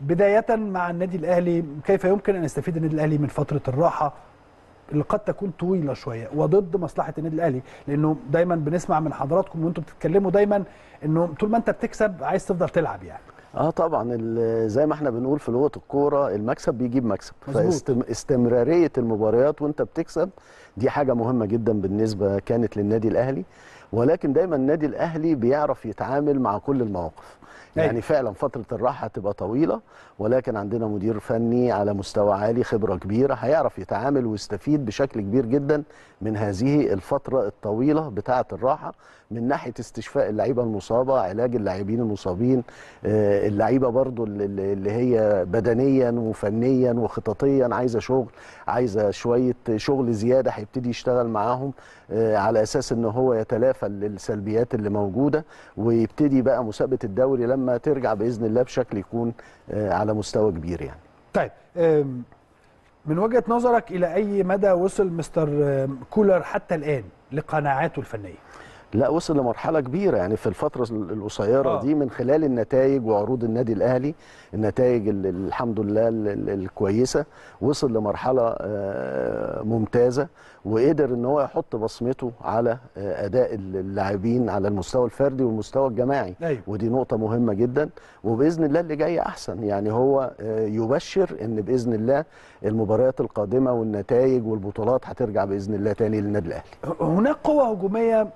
بداية مع النادي الأهلي كيف يمكن أن يستفيد النادي الأهلي من فترة الراحة اللي قد تكون طويله شويه وضد مصلحه النادي الاهلي لانه دايما بنسمع من حضراتكم وانتم بتتكلموا دايما انه طول ما انت بتكسب عايز تفضل تلعب يعني اه طبعا زي ما احنا بنقول في لغه الكوره المكسب بيجيب مكسب فاستمراريه المباريات وانت بتكسب دي حاجه مهمه جدا بالنسبه كانت للنادي الاهلي ولكن دايما النادي الاهلي بيعرف يتعامل مع كل المواقف أيوة. يعني فعلا فتره الراحه هتبقى طويله ولكن عندنا مدير فني على مستوى عالي خبره كبيره هيعرف يتعامل ويستفيد بشكل كبير جدا من هذه الفتره الطويله بتاعه الراحه من ناحيه استشفاء اللعيبه المصابه علاج اللاعبين المصابين آه، اللعيبه برضو اللي هي بدنيا وفنيا وخططيا عايزه شغل عايزه شويه شغل زياده هيبتدي يشتغل معاهم آه، على اساس ان هو يتلافى يتجافى للسلبيات اللي موجوده ويبتدي بقى مسابقه الدوري لما ترجع باذن الله بشكل يكون آه، على مستوى كبير يعني. طيب من وجهه نظرك الى اي مدى وصل مستر كولر حتى الان لقناعاته الفنيه؟ لا وصل لمرحله كبيره يعني في الفتره القصيره آه. دي من خلال النتائج وعروض النادي الاهلي النتائج الحمد لله الكويسه وصل لمرحله آه، ممتازه وقدر ان هو يحط بصمته على آه، اداء اللاعبين على المستوى الفردي والمستوى الجماعي أيوه. ودي نقطه مهمه جدا وباذن الله اللي جاي احسن يعني هو آه، يبشر ان باذن الله المباريات القادمه والنتائج والبطولات هترجع باذن الله تاني للنادي الاهلي هناك قوه هجوميه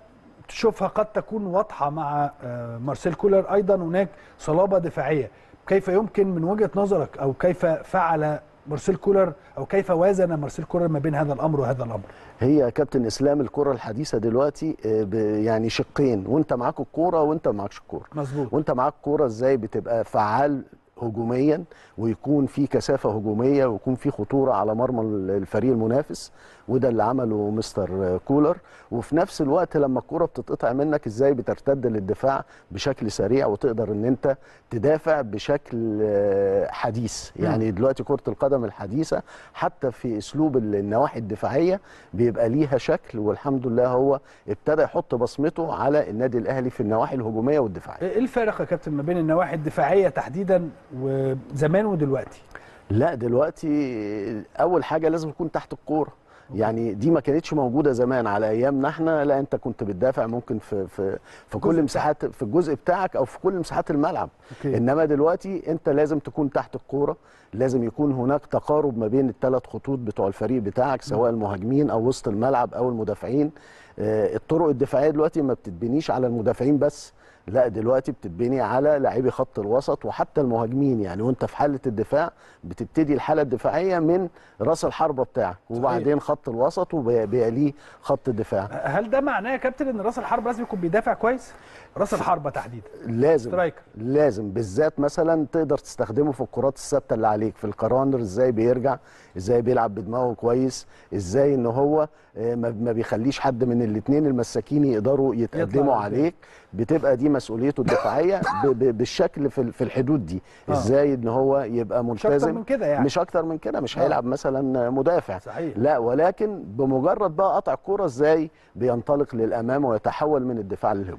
تشوفها قد تكون واضحه مع آه، مارسيل كولر ايضا هناك صلابه دفاعيه كيف يمكن من وجهه نظرك او كيف فعل مارسيل كولر او كيف وازن مارسيل كولر ما بين هذا الامر وهذا الامر هي يا كابتن اسلام الكره الحديثه دلوقتي آه، يعني شقين وانت معاك الكوره وانت معاكش الكوره مظبوط وانت معاك الكوره ازاي بتبقى فعال هجوميا ويكون في كثافه هجوميه ويكون في خطوره على مرمى الفريق المنافس وده اللي عمله مستر كولر وفي نفس الوقت لما الكوره بتتقطع منك ازاي بترتد للدفاع بشكل سريع وتقدر ان انت تدافع بشكل آه، حديث يعني دلوقتي كره القدم الحديثه حتى في اسلوب النواحي الدفاعيه بيبقى ليها شكل والحمد لله هو ابتدى يحط بصمته على النادي الاهلي في النواحي الهجوميه والدفاعيه ايه الفارق يا كابتن ما بين النواحي الدفاعيه تحديدا وزمان ودلوقتي لا دلوقتي اول حاجه لازم يكون تحت الكوره يعني دي ما كانتش موجوده زمان على ايامنا احنا لا انت كنت بتدافع ممكن في في في كل مساحات في الجزء بتاعك او في كل مساحات الملعب أوكي. انما دلوقتي انت لازم تكون تحت الكوره لازم يكون هناك تقارب ما بين الثلاث خطوط بتوع الفريق بتاعك سواء المهاجمين او وسط الملعب او المدافعين آه، الطرق الدفاعيه دلوقتي ما بتتبنيش على المدافعين بس لا دلوقتي بتتبني على لاعبي خط الوسط وحتى المهاجمين يعني وانت في حاله الدفاع بتبتدي الحاله الدفاعيه من راس الحربه بتاعك وبعدين خط الوسط وبيليه خط الدفاع هل ده معناه يا كابتن ان راس الحربه لازم يكون بيدافع كويس راس الحربه تحديدا لازم سترايكر. لازم بالذات مثلا تقدر تستخدمه في الكرات الثابته اللي عليك في الكرانر ازاي بيرجع ازاي بيلعب بدماغه كويس ازاي ان هو آه، ما بيخليش حد من الاثنين المساكين يقدروا يتقدموا عليك بتبقى دي مسؤوليته الدفاعيه بالشكل في الحدود دي آه. ازاي ان هو يبقى ملتزم مش اكتر من كده يعني مش اكتر من كده مش آه. هيلعب مثلا مدافع صحيح. لا ولكن بمجرد بقى قطع الكوره ازاي بينطلق للامام ويتحول من الدفاع للهجوم